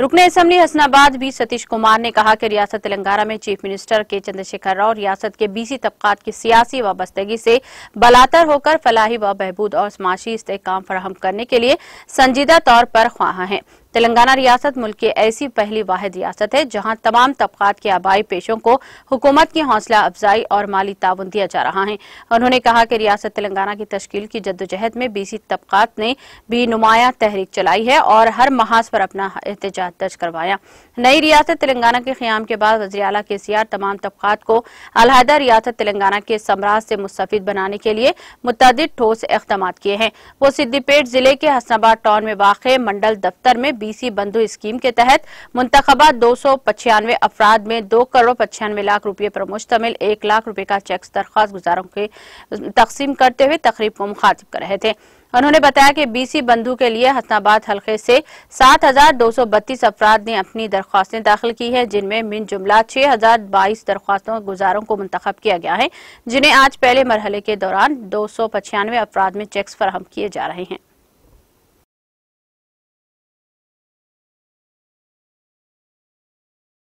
रुकन असम्बली हसनाबाद भी सतीश कुमार ने कहा कि रियासत तेलंगाना में चीफ मिनिस्टर के चंद्रशेखर राव रियासत के बीसी तबकात की सियासी वाबस्तगी से बलातर होकर फलाही व बहबूद और समाशी इस्तेकाम फराहम करने के लिए संजीदा तौर पर ख्वाह हैं तेलंगाना रियासत मुल्क की ऐसी पहली वाद रियासत है जहां तमाम तबकात के आबाई पेशों को हुकूमत की हौसला अफजाई और माली ताउन दिया जा रहा है उन्होंने कहा कि रियासत तेलंगाना की तश्कील की जद्दोजहद में बीसी तबकात ने भी नुमाया तहरीक चलाई है और हर महाज पर अपना एहतजाज दर्ज करवाया नई रियासत तेलंगाना के क्याम के बाद वजी अला के सीआर तमाम तबकात को अलहदा रियासत तेलंगाना के सम्राज से मुस्तफ बनाने के लिए मुतद ठोस इकदाम किए हैं वो सिद्दीपेट जिले के हसनाबाद टाउन में वाक़ मंडल दफ्तर में बीसी बंधु स्कीम के तहत मुंतबा दो सौ पचानवे अफराद में दो करोड़ पचानवे लाख रूपये पर मुश्तमिल एक लाख रूपये का चेक्स दरख्वास्त गुजारों के तकसीम करते हुए तकरीब को मुखातिब कर रहे थे उन्होंने बताया कि बीसी बंधु के लिए हसनाबाद हलके से 7,232 अफराद ने अपनी दरख्वास्तें दाखिल की है जिनमें मिन जुमला 6,022 दरख्वास्तों गुजारों को मंतखब किया गया है जिन्हें आज पहले मरहले के दौरान दो सौ पचानवे अफराद में चेक्स फराहम किए जा रहे हैं